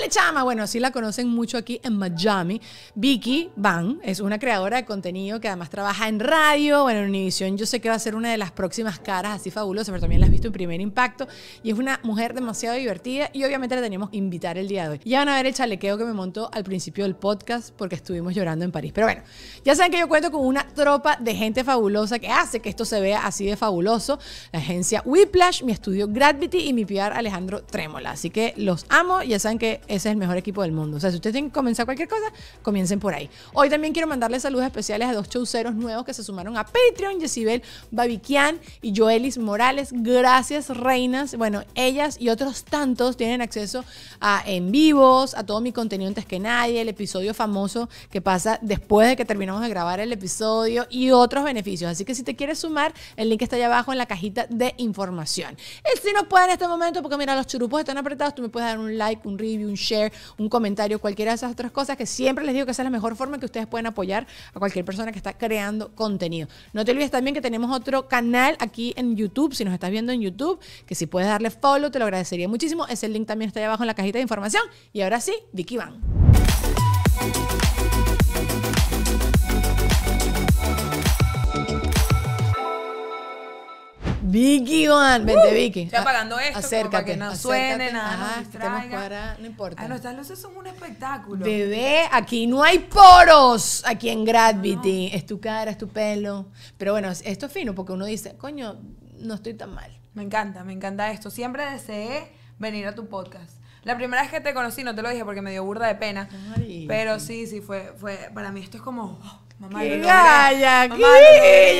Le chama. Bueno, así la conocen mucho aquí en Miami. Vicky Van es una creadora de contenido que además trabaja en radio, bueno, en Univision. Yo sé que va a ser una de las próximas caras así fabulosas, pero también la has visto en Primer Impacto. Y es una mujer demasiado divertida y obviamente la tenemos que invitar el día de hoy. Ya van a ver el chalequeo que me montó al principio del podcast porque estuvimos llorando en París. Pero bueno, ya saben que yo cuento con una tropa de gente fabulosa que hace que esto se vea así de fabuloso. La agencia Whiplash, mi estudio Gravity y mi PR Alejandro Trémola. Así que los amo. Ya saben que ese es el mejor equipo del mundo. O sea, si ustedes tienen que comenzar cualquier cosa, comiencen por ahí. Hoy también quiero mandarles saludos especiales a dos chauceros nuevos que se sumaron a Patreon, Yesibel Babiquian y Joelis Morales. Gracias, reinas. Bueno, ellas y otros tantos tienen acceso a en vivos, a todo mi contenido antes que nadie, el episodio famoso que pasa después de que terminamos de grabar el episodio y otros beneficios. Así que si te quieres sumar, el link está allá abajo en la cajita de información. El si no puedes en este momento, porque mira, los churupos están apretados, tú me puedes dar un like, un review, un share, un comentario, cualquiera de esas otras cosas, que siempre les digo que esa es la mejor forma que ustedes pueden apoyar a cualquier persona que está creando contenido. No te olvides también que tenemos otro canal aquí en YouTube, si nos estás viendo en YouTube, que si puedes darle follow, te lo agradecería muchísimo. Ese link también está ahí abajo en la cajita de información. Y ahora sí, Vicky Van. Vicky Van, vente uh, Vicky. Estoy apagando esto, acércate, que no suene nada. Ah, no, no importa. A nuestras luces son un espectáculo. Bebé, aquí no hay poros. Aquí en Gravity es tu cara, es tu pelo. Pero bueno, esto es fino porque uno dice, coño, no estoy tan mal. Me encanta, me encanta esto. Siempre deseé venir a tu podcast. La primera vez que te conocí, no te lo dije porque me dio burda de pena. pero sí, sí, fue, fue, para mí esto es como, Mamá, ¿Qué lo galla, mamá, qué vale.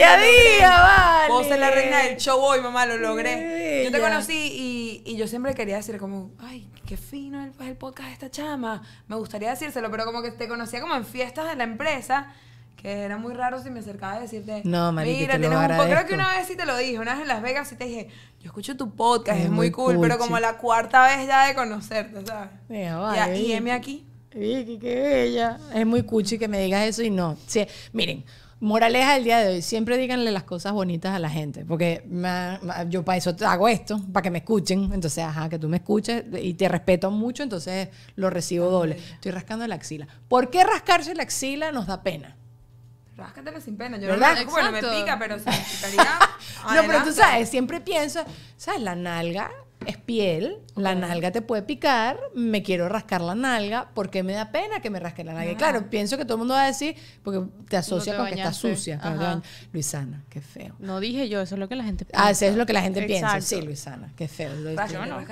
la reina del show hoy, mamá, lo logré. Yo te conocí y, yo siempre quería decir como, ay, qué fino el, el podcast de esta chama. Me gustaría decírselo, pero como que te conocía como en fiestas de la empresa que era muy raro si me acercaba a decirte, no, mira, un Creo que una vez sí te lo dije, una vez en Las Vegas sí te dije, yo escucho tu podcast, es, muy cool, pero como la cuarta vez ya de conocerte, ¿sabes? Mira, vale. y M aquí. Vicky, qué Es muy cuchi que me digas eso y no. miren, moraleja del día de hoy, siempre díganle las cosas bonitas a la gente, porque yo para eso hago esto, para que me escuchen, entonces, ajá, que tú me escuches y te respeto mucho, entonces lo recibo doble. Estoy rascando la axila. ¿Por qué rascarse la axila nos da pena? Ráscatela sin pena, yo bueno, me pica, pero no, pero tú sabes, siempre pienso, ¿sabes? La nalga es piel, la nalga te puede picar, me quiero rascar la nalga, porque me da pena que me rasque la nalga? claro, pienso que todo el mundo va a decir, porque te asocia con que está sucia. Luisana, qué feo. No dije yo, eso es lo que la gente piensa. Ah, eso es lo que la gente piensa. Sí, Luisana, qué feo. Yo no.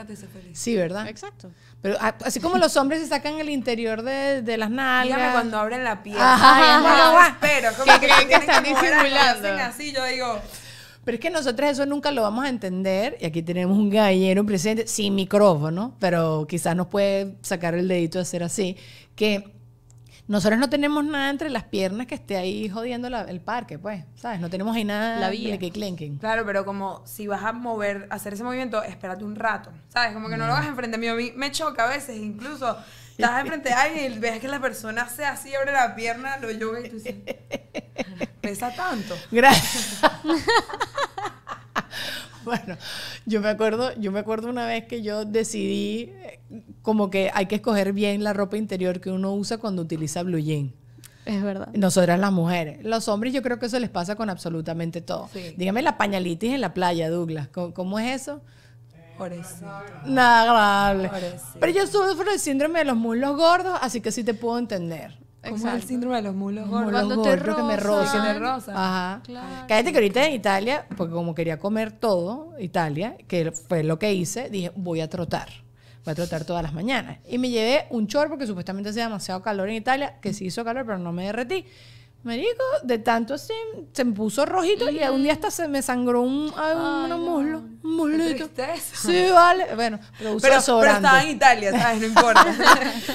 Sí, ¿verdad? Exacto. Pero ah, así como los hombres se sacan el interior de, las nalgas. Dígame cuando abren la piel. Ajá, como que, creen que, están disimulando. Así, yo digo... Pero es que nosotros eso nunca lo vamos a entender. Y aquí tenemos un gallero presidente sin micrófono, pero quizás nos puede sacar el dedito de hacer así, que nosotros no tenemos nada entre las piernas que esté ahí jodiendo el parque, pues, ¿sabes? No tenemos ahí nada la que clenquen. Claro, pero como si vas a mover, hacer ese movimiento, espérate un rato, ¿sabes? Como que no, lo hagas enfrente mío. A mí me choca a veces, incluso Estás enfrente de y ves que la persona se así, abre la pierna, lo yoga y tú dices, pesa tanto. Gracias. bueno, yo me acuerdo, yo me acuerdo una vez que yo decidí eh, como que hay que escoger bien la ropa interior que uno usa cuando utiliza blue jean. Es verdad. Nosotras las mujeres. Los hombres yo creo que eso les pasa con absolutamente todo. Dígame la pañalitis en la playa, Douglas. cómo es eso? eso Nada agradable. Pero yo sufro el síndrome de los muslos gordos, así que sí te puedo entender. Como el síndrome de los mulos gordos. Cuando te que me rozan. Que me Ajá. Claro. Cállate que ahorita en Italia, porque como quería comer todo, Italia, que fue lo que hice, dije, voy a trotar. Voy a trotar todas las mañanas. Y me llevé un chor porque supuestamente hacía demasiado calor en Italia, que sí hizo calor, pero no me derretí. Marico, de tanto así, se me puso rojito y un día hasta se me sangró un, ah, un muslo, un muslito. Sí, vale. Bueno, pero uso pero estaba en Italia, ¿sabes? No importa.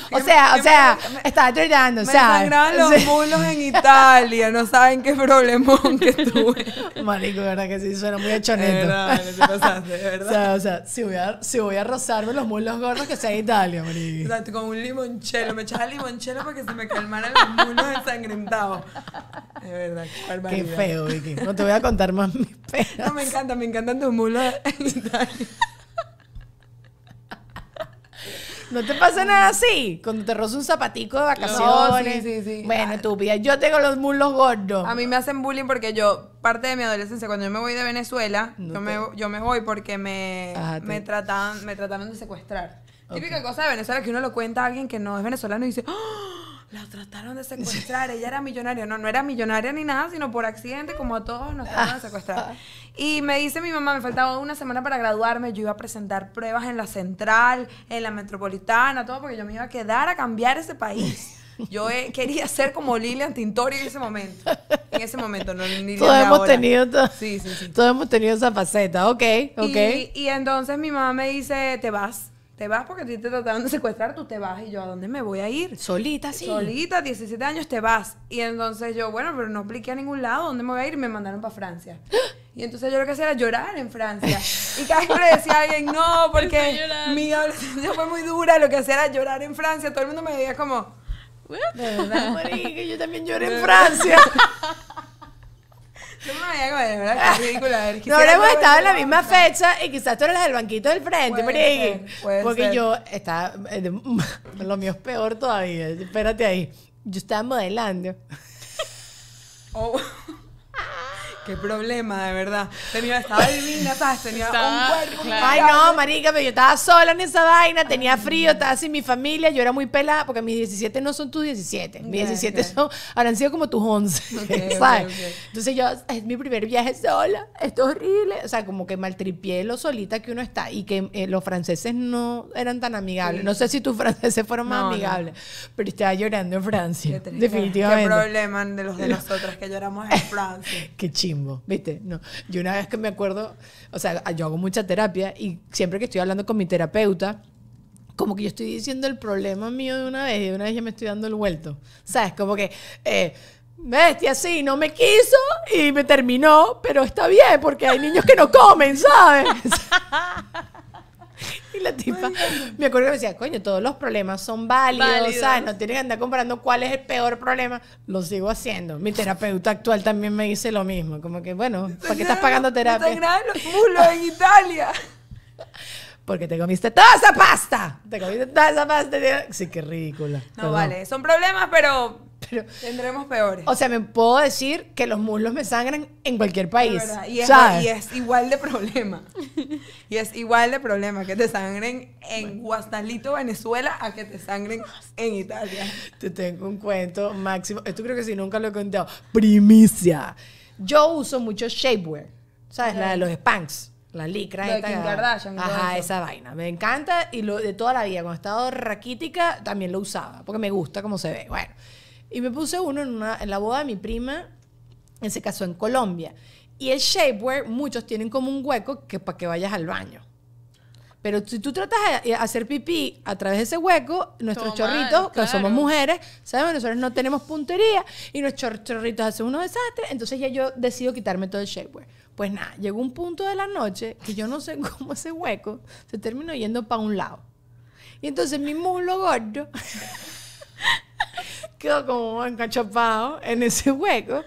o sea, o sea, estaba tratando, o sea. Me sangraban los muslos en Italia, no saben qué problemón que tuve. Marico, verdad que sí, suena muy achoneto. De verdad, te pasaste, de verdad. O sea, o sea si, voy a, voy a rozarme los muslos gordos, que sea en Italia, marico. sea, con un limonchelo, me echaba limonchelo para que se me calmaran los muslos ensangrentados. Es verdad, Qué feo, Vicky. No te voy a contar más mis penas. No, me encanta, me encantan tus mulas en Italia. ¿No te pasa nada así? Cuando te roza un zapatico de vacaciones. sí, sí, sí. Bueno, ah. estúpida. Yo tengo los mulos gordos. A mí me hacen bullying porque yo, parte de mi adolescencia, cuando yo me voy de Venezuela, yo, me, voy porque me, me, me trataron de secuestrar. Típica cosa de Venezuela que uno lo cuenta a alguien que no es venezolano y dice... ¡Ah! la trataron de secuestrar, ella era millonaria, no, no era millonaria ni nada, sino por accidente, como a todos nos trataron de secuestrar. Y me dice mi mamá, me faltaba una semana para graduarme, yo iba a presentar pruebas en la central, en la metropolitana, todo, porque yo me iba a quedar a cambiar ese país. Yo eh, quería ser como Lilian Tintori en ese momento. En ese momento, no Lilian Todos hemos tenido. Todos hemos tenido esa faceta. Ok, ok. Y, y entonces mi mamá me dice, te vas te vas porque te trataron de secuestrar, tú te vas y yo, ¿a dónde me voy a ir? Solita, sí. Solita, 17 años, te vas. Y entonces yo, bueno, pero no apliqué a ningún lado, ¿dónde me voy a ir? me mandaron para Francia. Y entonces yo lo que hacía era llorar en Francia. Y cada vez que le decía a alguien, no, porque mi adolescencia fue muy dura, lo que hacía era llorar en Francia. Todo el mundo me veía como, ¿de verdad? que yo también lloré en Francia. Ah. No no estado en la misma fecha y quizás tú eras del banquito del frente, Porque yo estaba. Eh, lo mío es peor todavía. Espérate ahí. Yo estaba modelando. Oh. Qué problema, de verdad. Tenía, estaba divina, ¿sabes? Tenía un cuerpo. Ay, no, marica, pero yo estaba sola en esa vaina, tenía frío, estaba sin mi familia, yo era muy pelada, porque mis 17 no son tus 17. Mis 17 son, habrán sido como tus 11, ¿sabes? Entonces yo, es mi primer viaje sola, esto es horrible. O sea, como que maltripié lo solita que uno está y que eh, los franceses no eran tan amigables. No sé si tus franceses fueron más amigables, pero estaba llorando en Francia, definitivamente. Qué problema de los de nosotros que lloramos en Francia. Qué chido ¿viste? No. Yo una vez que me acuerdo, o sea, yo hago mucha terapia y siempre que estoy hablando con mi terapeuta, como que yo estoy diciendo el problema mío de una vez y de una vez ya me estoy dando el vuelto. ¿Sabes? Como que, eh, bestia, así no me quiso y me terminó, pero está bien porque hay niños que no comen, ¿sabes? la tipa, me acuerdo que me decía, coño, todos los problemas son válidos, ¿sabes? No tienes que andar comparando cuál es el peor problema. Lo sigo haciendo. Mi terapeuta actual también me dice lo mismo. Como que, bueno, ¿para qué estás pagando terapia? Te los en Italia. Porque te comiste toda esa pasta. Te comiste toda esa pasta. Sí, qué ridícula. No, vale. Son problemas, pero Tendremos peores. O sea, me puedo decir que los muslos me sangran en cualquier país. y, es, igual de problema. y es igual de problema que te sangren en Guastalito, Venezuela, a que te sangren en Italia. Te tengo un cuento máximo. Esto creo que si nunca lo he contado. Primicia. Yo uso mucho shapewear. ¿Sabes? La de los spanks. La licra. La de Kim Kardashian. Ajá, esa vaina. Me encanta y lo de toda la vida. Cuando he estado raquítica, también lo usaba. Porque me gusta cómo se ve. Bueno. Y me puse uno en, una, en la boda de mi prima, en se casó en Colombia. Y el shapewear, muchos tienen como un hueco que para que vayas al baño. Pero si tú tratas de eh, hacer pipí a través de ese hueco, nuestros chorritos, que somos mujeres, sabemos, nosotros no tenemos puntería y nuestros chorritos hacen unos desastres, entonces ya yo decido quitarme todo el shapewear. Pues nada, llegó un punto de la noche que yo no sé cómo ese hueco se terminó yendo para un lado. Y entonces mi muslo gordo Quedó como encachapado en ese hueco.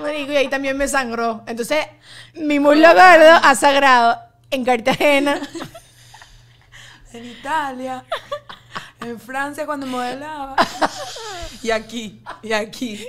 y ahí también me sangró. Entonces, mi muslo gordo ha sagrado en Cartagena. En Italia. En Francia cuando modelaba. Y aquí, y aquí.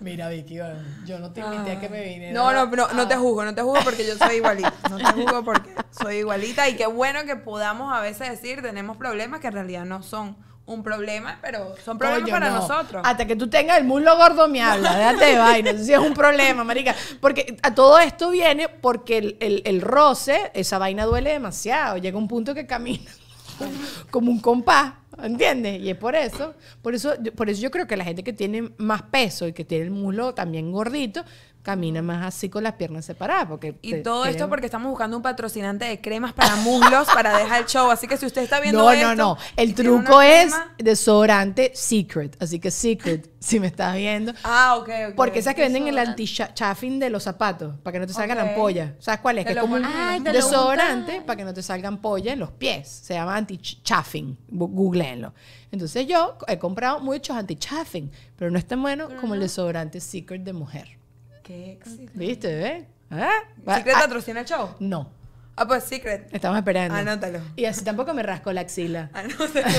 Mira, Vicky, yo no te invité a que me vine. No, no, no, te juzgo, no te juzgo porque yo soy igualita. No te juzgo porque soy igualita. Y qué bueno que podamos a veces decir, tenemos problemas que en realidad no son un problema, pero son problemas para nosotros. Hasta que tú tengas el muslo gordo me habla, déjate de vaina, si es un problema, marica. Porque a todo esto viene porque el, roce, esa vaina duele demasiado, llega un punto que camina como un compás, ¿entiendes? Y es por eso, por eso, por eso yo creo que la gente que tiene más peso y que tiene el muslo también gordito, camina más así con las piernas separadas. Porque y todo esto porque estamos buscando un patrocinante de cremas para muslos para dejar el show. Así que si usted está viendo. No, no, no. El truco es desodorante Secret. Así que Secret, si me estás viendo. Ah, ok, ok. Porque esas que venden el anti-chaffing de los zapatos, para que no te salgan okay. ampollas. ¿Sabes cuál es? que es como un desodorante para que no te salgan ampollas en los pies. Se llama anti-chaffing. Googleenlo. Entonces yo he comprado muchos anti-chaffing, pero no es tan bueno como el desodorante Secret de mujer. Qué éxito. ¿Viste, eh? ¿Eh? ¿Secret el show? No. Ah, pues Secret. Estamos esperando. Anótalo. Y así tampoco me rasco la axila. Anótalo.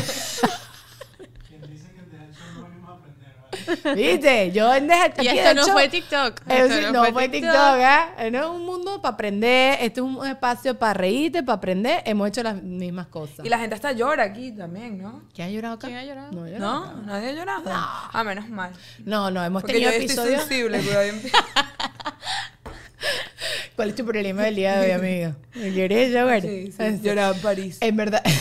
¿Viste? Yo en Y esto no fue TikTok. no, fue TikTok, ¿eh? No es un mundo para aprender, este es un espacio para reírte, para aprender. Hemos hecho las mismas cosas. Y la gente hasta llora aquí también, ¿no? ¿Quién ha llorado acá? ¿Quién ha llorado? No, nadie ha llorado. No. Ah, menos mal. No, no, hemos Porque tenido yo episodios. Estoy sensible, ¿Cuál es tu problema del día de hoy, amiga? ¿Me lloré llorar? Sí, sí. Ah, llorado en París. En verdad.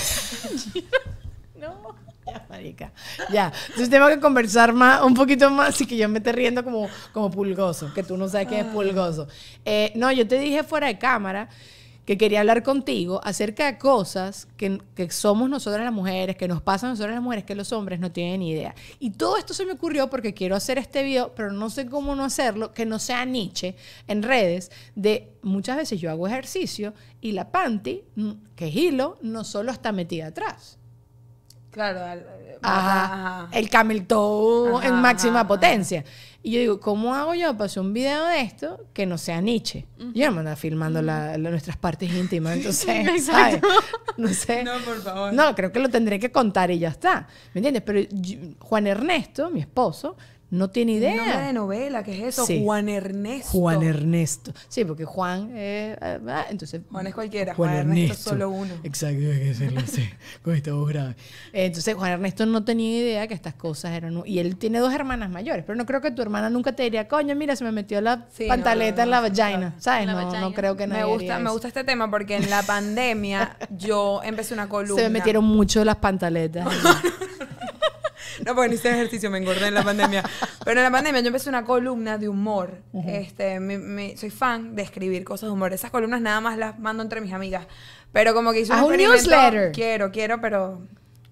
Ya, entonces tengo que conversar más, un poquito más, y que yo me te riendo como, como pulgoso, que tú no sabes qué es ah. pulgoso. Eh, no, yo te dije fuera de cámara que quería hablar contigo acerca de cosas que, somos nosotras las mujeres, que nos pasan a nosotras las mujeres, que los hombres no tienen ni idea. Y todo esto se me ocurrió porque quiero hacer este video, pero no sé cómo no hacerlo, que no sea niche en redes, de muchas veces yo hago ejercicio y la panty, mm, que es hilo, no solo está metida atrás. Claro, Ajá, el camel en máxima potencia. Y yo digo, ¿cómo hago yo para hacer un video de esto que no sea Nietzsche? ya Yo no me ando filmando nuestras partes íntimas, entonces, ¿sabes? No sé. No, por favor. No, creo que lo tendré que contar y ya está. ¿Me entiendes? Pero Juan Ernesto, mi esposo, no tiene idea. de novela, ¿qué es eso? Juan Ernesto. Juan Ernesto. Sí, porque Juan. Eh, eh, ah, entonces, Juan es cualquiera, Juan, Ernesto, es solo uno. Exacto, hay que decirlo así, con esta voz Entonces, Juan Ernesto no tenía idea que estas cosas eran. Y él tiene dos hermanas mayores, pero no creo que tu hermana nunca te diría, coño, mira, se me metió la pantaleta en la vagina. ¿Sabes? no, creo que nadie me gusta, Me gusta este tema porque en la pandemia yo empecé una columna. Se me metieron mucho las pantaletas. No, porque no hice ejercicio, me engordé en la pandemia. Pero en la pandemia yo empecé una columna de humor. este, soy fan de escribir cosas de humor. Esas columnas nada más las mando entre mis amigas. Pero como que hice un, un newsletter. Quiero, quiero, pero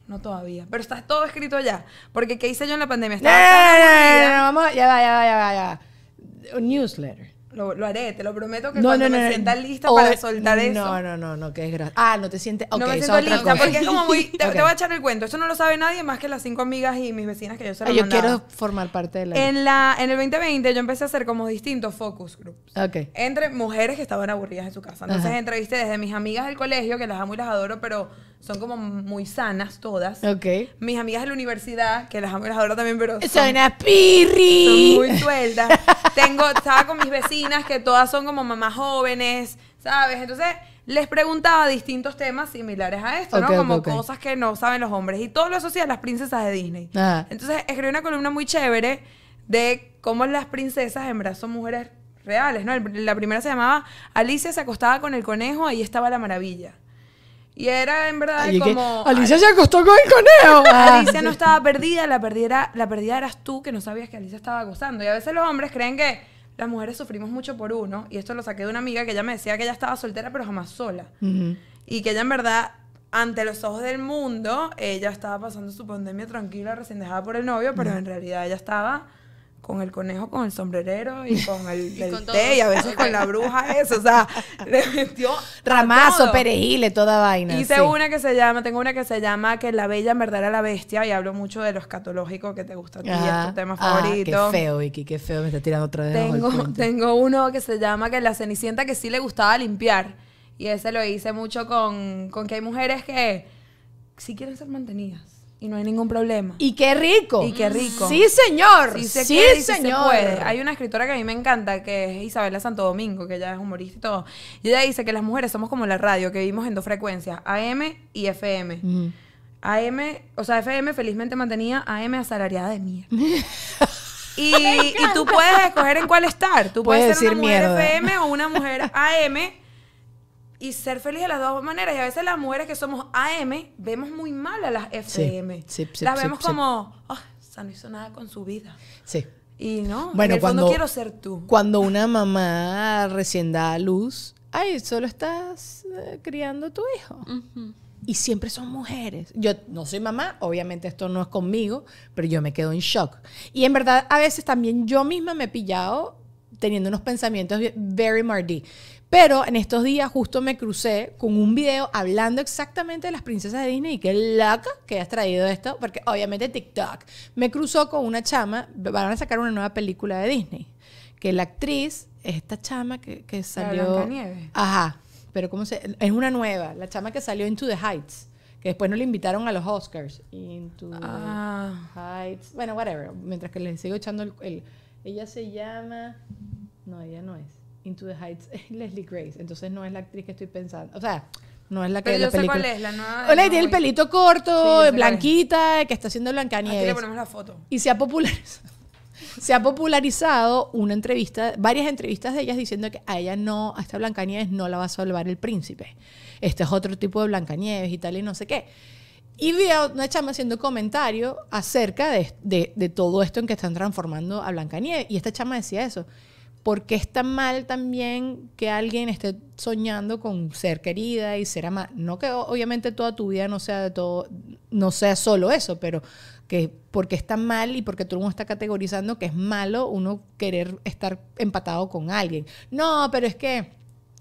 no todavía. Pero está todo escrito ya. Porque ¿qué hice yo en la pandemia? vamos, ya ya, ya ya ya Un newsletter. Lo, haré, te lo prometo que no, cuando me lista para soltar eso. No, no, no, no, que es gracioso. Ah, no te sientes. Okay, no me siento lista porque es muy. Te, voy a echar el cuento. eso no lo sabe nadie más que las cinco amigas y mis vecinas que yo se lo ah, Yo quiero formar parte de la. En, la, en el 2020 yo empecé a hacer como distintos focus groups. Ok. Entre mujeres que estaban aburridas en su casa. Entonces entreviste entrevisté desde mis amigas del colegio, que las amo y las adoro, pero son como muy sanas todas. Ok. Mis amigas de la universidad, que las amo y las adoro también, pero. Son, muy sueltas. Tengo, estaba con mis vecinas que todas son como mamás jóvenes, ¿sabes? Entonces les preguntaba distintos temas similares a esto, ¿no? Como cosas que no saben los hombres. Y todo lo asocia a las princesas de Disney. Ah. Entonces escribí una columna muy chévere de cómo las princesas en verdad son mujeres reales, ¿no? la primera se llamaba Alicia se acostaba con el conejo, ahí estaba la maravilla. Y era en verdad como. Alicia se acostó con el conejo. Ah. Alicia no estaba perdida, la perdiera la perdida eras tú que no sabías que Alicia estaba acostando. Y a veces los hombres creen que las mujeres sufrimos mucho por uno, y esto lo saqué de una amiga que ella me decía que ella estaba soltera pero jamás sola. Y que ella en verdad, ante los ojos del mundo, ella estaba pasando su pandemia tranquila, recién dejada por el novio, pero en realidad ella estaba con el conejo, con el sombrerero y con el, té y a veces con la bruja eso, o sea, le metió ramazo, perejile, toda vaina. Hice una que se llama, tengo una que se llama que la bella en verdad era la bestia y hablo mucho de los catológicos que te gusta a es tu tema ah, Qué feo, Vicky, qué feo, me está tirando otra vez. Tengo, tengo uno que se llama que la cenicienta que sí le gustaba limpiar y ese lo hice mucho con, con que hay mujeres que sí quieren ser mantenidas y no hay ningún problema. Y qué rico. Y qué rico. Sí, señor. Sí, señor. Hay una escritora que a mí me encanta, que es Isabela Santo Domingo, que ella es humorista y todo. Y ella dice que las mujeres somos como la radio, que vivimos en dos frecuencias, AM y FM. AM, o sea, FM felizmente mantenía AM asalariada de mierda. Y, tú puedes escoger en cuál estar. Tú puedes, ser decir una mujer FM o una mujer AM y ser feliz de las dos maneras. Y a veces las mujeres que somos AM vemos muy mal a las FM. las vemos como, ah no hizo nada con su vida. Sí. Y no, bueno, cuando, quiero ser tú. Cuando una mamá recién da a luz, ay, solo estás eh, criando tu hijo. Y siempre son mujeres. Yo no soy mamá, obviamente esto no es conmigo, pero yo me quedo en shock. Y en verdad, a veces también yo misma me he pillado teniendo unos pensamientos very Mardi. Pero en estos días justo me crucé con un video hablando exactamente de las princesas de Disney y qué laca que has traído esto, porque obviamente TikTok me cruzó con una chama, van a sacar una nueva película de Disney, que la actriz, esta chama que, salió... La ajá, pero ¿cómo se...? Es una nueva, la chama que salió Into the Heights que después no le invitaron a los Oscars. Into the ah. Heights. Bueno, whatever. Mientras que les sigo echando el, Ella se llama. No, ella no es. Into the Heights Leslie Grace. Entonces no es la actriz que estoy pensando. O sea, no es la que. Pero yo sé cuál es, la nueva. Hola, tiene el pelito corto, blanquita, que está haciendo Blancanieves. Aquí le ponemos la foto. Y se ha popularizado. se ha popularizado una entrevista, varias entrevistas de ellas diciendo que a ella no, a esta Blancanieves no la va a salvar el príncipe. Este es otro tipo de Blancanieves y tal y no sé qué. Y vi a una chama haciendo comentario acerca de, de, de, todo esto en que están transformando a Blancanieves. Y esta chama decía eso. ¿Por qué está mal también que alguien esté soñando con ser querida y ser amada? No que obviamente toda tu vida no sea de todo, no sea solo eso, pero que porque está mal y porque todo el mundo está categorizando que es malo uno querer estar empatado con alguien. No, pero es que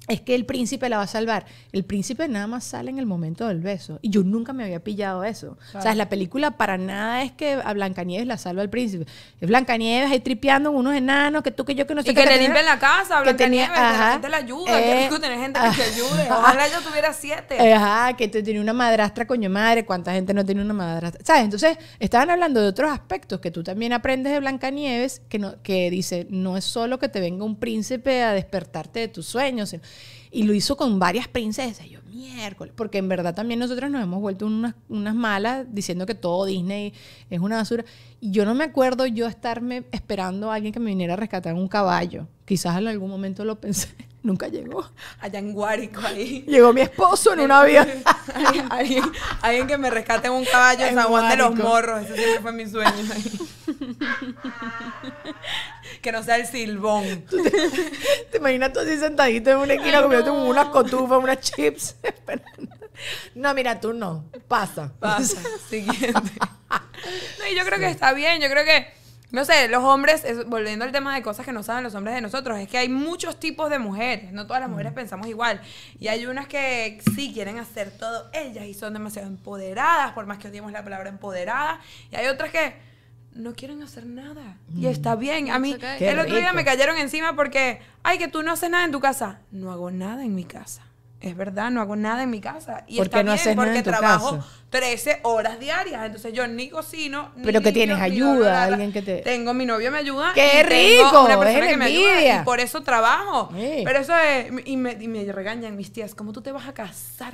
es que el príncipe la va a salvar. El príncipe nada más sale en el momento del beso. Y yo nunca me había pillado eso. O sea, la película para nada es que a Blancanieves la salva el príncipe. Es Blancanieves ahí tripeando unos enanos, que tú, que yo, que no sé que, le limpien la casa, Blancanieves, que la gente la ayuda. que eh, tener gente que te ayude. Ojalá yo tuviera siete. Eh, ajá, que tú una madrastra, coño madre. ¿Cuánta gente no tiene una madrastra? ¿Sabes? Entonces, estaban hablando de otros aspectos que tú también aprendes de Blancanieves, que, que dice, no es solo que te venga un príncipe a despertarte de tus sueños, y lo hizo con varias princesas. yo, miércoles. Porque en verdad también nosotros nos hemos vuelto unas, unas malas diciendo que todo Disney es una basura. Y yo no me acuerdo yo estarme esperando a alguien que me viniera a rescatar un caballo. Quizás en algún momento lo pensé. Nunca llegó. Allá en Guárico, ahí. Llegó mi esposo en un avión. ¿Alguien, que me rescate en un caballo en San Juan de los Morros. Ese siempre fue mi sueño. que no sea el silbón. Te, imaginas tú así sentadito en una esquina comiendo unas cotufas, unas chips? no, mira, tú no. Pasa. Pasa. Siguiente. No, y yo creo que está bien. Yo creo que no sé, los hombres, volviendo al tema de cosas que no saben los hombres de nosotros, es que hay muchos tipos de mujeres, no todas las mujeres mm. pensamos igual. Y hay unas que sí quieren hacer todo ellas y son demasiado empoderadas, por más que odiemos la palabra empoderada. Y hay otras que no quieren hacer nada. Y mm. está bien. A mí, el otro día me cayeron encima porque, ay, que tú no haces nada en tu casa. No hago nada en mi casa es verdad, no hago nada en mi casa. Y está no bien porque trabajo 13 horas diarias. Entonces yo ni cocino. Pero que tienes ayuda, alguien que te. Tengo, mi novio me ayuda. ¡Qué rico! una que me y por eso trabajo. Pero eso es. Y me, regañan mis tías, ¿cómo tú te vas a casar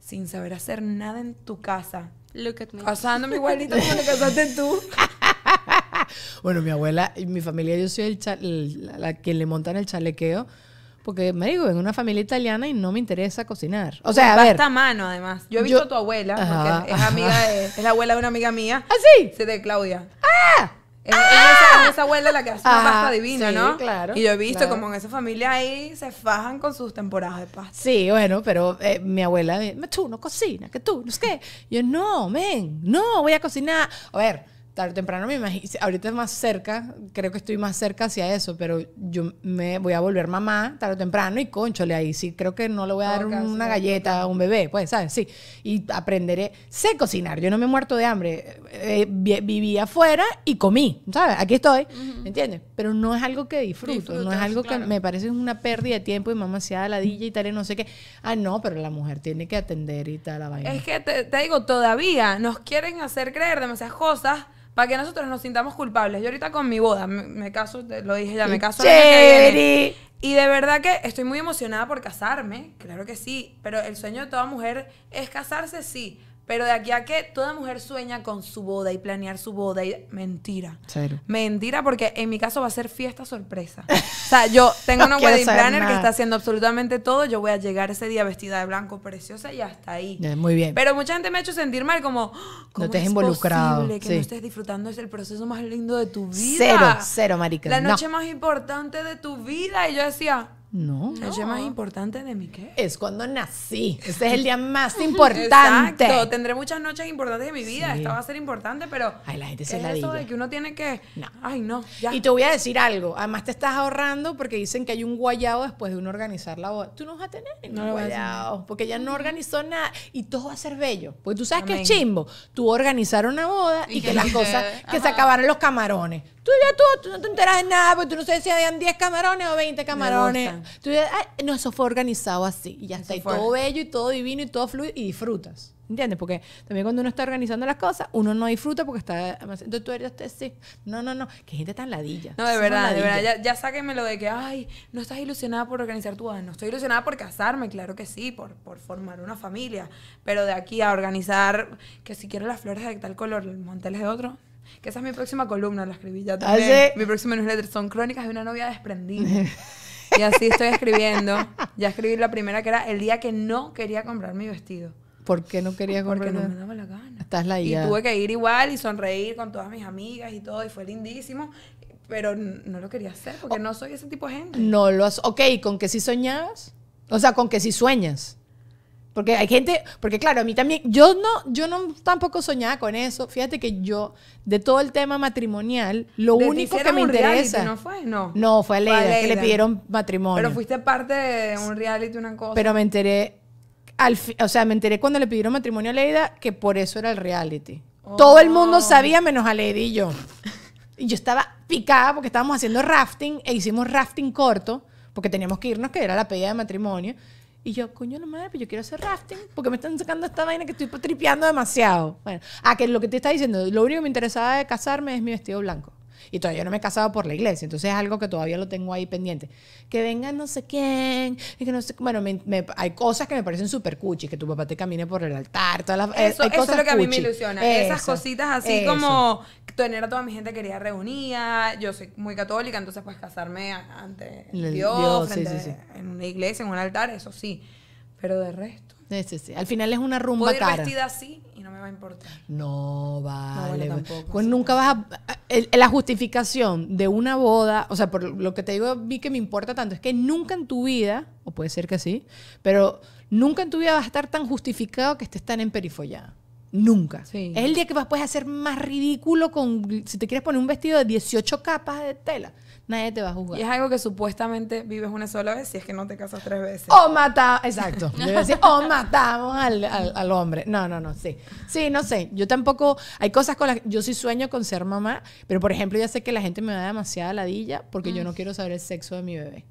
sin saber hacer nada en tu casa? Look at me. Casándome igualito como te casaste tú. bueno, mi abuela y mi familia, yo soy la, que le montan el chalequeo porque me digo, en una familia italiana y no me interesa cocinar. O pues sea, a ver. a mano, además. Yo he visto a tu abuela, porque es, amiga la abuela de una amiga mía. ¿Ah, sí? Sí, de Claudia. ¡Ah! Es, ¡Ah! esa, abuela la que hace una pasta divina, ¿no? claro. Y yo he visto como en esa familia ahí se fajan con sus temporadas de pasta. Sí, bueno, pero eh, mi abuela, tú no cocinas, que tú, no sé Yo, no, men, no voy a cocinar. A ver, tarde temprano me imagino, ahorita es más cerca, creo que estoy más cerca hacia eso, pero yo me voy a volver mamá tarde o temprano y conchole ahí, sí, creo que no le voy a dar una galleta a un bebé, pues, ¿sabes? Sí, y aprenderé, sé cocinar, yo no me he muerto de hambre, eh, eh, viví afuera y comí, ¿sabes? Aquí estoy, ¿me ¿entiendes? Pero no es algo que disfruto, no es algo que me parece una pérdida de tiempo y mamá se la ladilla y tal, y no sé qué. Ah, no, pero la mujer tiene que atender y tal la vaina. Es que te digo, todavía nos quieren hacer creer demasiadas cosas para que nosotros nos sintamos culpables. Yo ahorita con mi boda, me, caso, lo dije ya, me caso. Viene. Y de verdad que estoy muy emocionada por casarme, claro que sí, pero el sueño de toda mujer es casarse, sí, pero de aquí a que toda mujer sueña con su boda y planear su boda y mentira. Cero. Mentira porque en mi caso va a ser fiesta sorpresa. o sea, yo tengo una wedding planner que está haciendo absolutamente todo, yo voy a llegar ese día vestida de blanco preciosa y hasta ahí. Muy bien. Pero mucha gente me ha hecho sentir mal como ah, no te involucrado, que no estés disfrutando es el proceso más lindo de tu vida. Cero, cero, marica. La noche más importante de tu vida y yo decía, no. no. más importante de mi qué. Es cuando nací. Ese es el día más importante. Exacto. Tendré muchas noches importantes de mi vida. Esto va a ser importante, pero. Ay, la gente se eso de que uno tiene que. No. Ay, no. Y te voy a decir algo. Además, te estás ahorrando porque dicen que hay un guayado después de uno organizar la boda. Tú no vas a tener ningún porque ya no organizó nada y todo va a ser bello. Pues tú sabes que es chimbo. Tú organizar una boda y, que, las cosas. Que se acabaron los camarones. Tú ya tú, no te enteras de nada, porque tú no sabes si habían 10 camarones o 20 camarones. no, eso fue organizado así. Y ya está. todo bello y todo divino y todo fluido y disfrutas. ¿Entiendes? Porque también cuando uno está organizando las cosas, uno no disfruta porque está. Entonces tú eres este, sí. No, no, no. Qué gente tan ladilla. No, de verdad, de verdad. Ya, ya lo de que, ay, no estás ilusionada por organizar tu boda. No estoy ilusionada por casarme, claro que sí, por, por formar una familia. Pero de aquí a organizar, que si quiero las flores de tal color, monteles de otro, que esa es mi próxima columna, la escribí ya ah, también. Mi próxima newsletter son crónicas de una novia desprendida. y así estoy escribiendo. Ya escribí la primera que era el día que no quería comprar mi vestido. ¿Por qué no quería comprar? Porque no me daba la gana. Estás la idea. Y tuve que ir igual y sonreír con todas mis amigas y todo, y fue lindísimo. Pero no lo quería hacer porque no soy ese tipo de gente. No lo has. Ok, ¿con qué sí soñabas? O sea, ¿con qué sí sueñas? Porque hay gente, porque claro, a mí también, yo no, yo no tampoco soñaba con eso. Fíjate que yo, de todo el tema matrimonial, lo único que me interesa. ¿No fue? No. No, fue a Leida, que le pidieron matrimonio. Pero fuiste parte de un reality, una cosa. Pero me enteré, al o sea, me enteré cuando le pidieron matrimonio a Leida que por eso era el reality. Todo el mundo oh. sabía menos a Leida y yo. Y yo estaba picada porque estábamos haciendo rafting e hicimos rafting corto porque teníamos que irnos, que era la pedida de matrimonio. Y yo, coño, no madre, pero pues yo quiero hacer rafting porque me están sacando esta vaina que estoy tripeando demasiado. Bueno, a ah, que lo que te está diciendo, lo único que me interesaba de casarme es mi vestido blanco. Y todavía no me he casado por la iglesia, entonces es algo que todavía lo tengo ahí pendiente. Que venga no sé quién, y que no sé. Bueno, hay cosas que me parecen súper cuchis. que tu papá te camine por el altar, todas las. Eh, cosas es lo que a mí me ilusiona. Esas cositas así como tener a toda mi gente quería reunida. Yo soy muy católica, entonces pues casarme ante Dios, en una iglesia, en un altar, eso sí. Pero de resto. Al final es una rumba puedo ir vestida así y no me va a importar. No, vale. pues nunca vas a... la justificación de una boda, o sea, por lo que te digo, vi que me importa tanto, es que nunca en tu vida, o puede ser que sí, pero nunca en tu vida vas a estar tan justificado que estés tan emperifollada. Nunca. Es el día que vas puedes hacer más ridículo con si te quieres poner un vestido de 18 capas de tela. Nadie te va a juzgar. Y es algo que supuestamente vives una sola vez si es que no te casas tres veces. O mata, exacto. decir, o matamos al, hombre. No, no, no, sí. Sí, no sé. Yo tampoco, hay cosas con las yo sí sueño con ser mamá, pero por ejemplo ya sé que la gente me da demasiada ladilla porque yo mm. no quiero saber el sexo de mi bebé.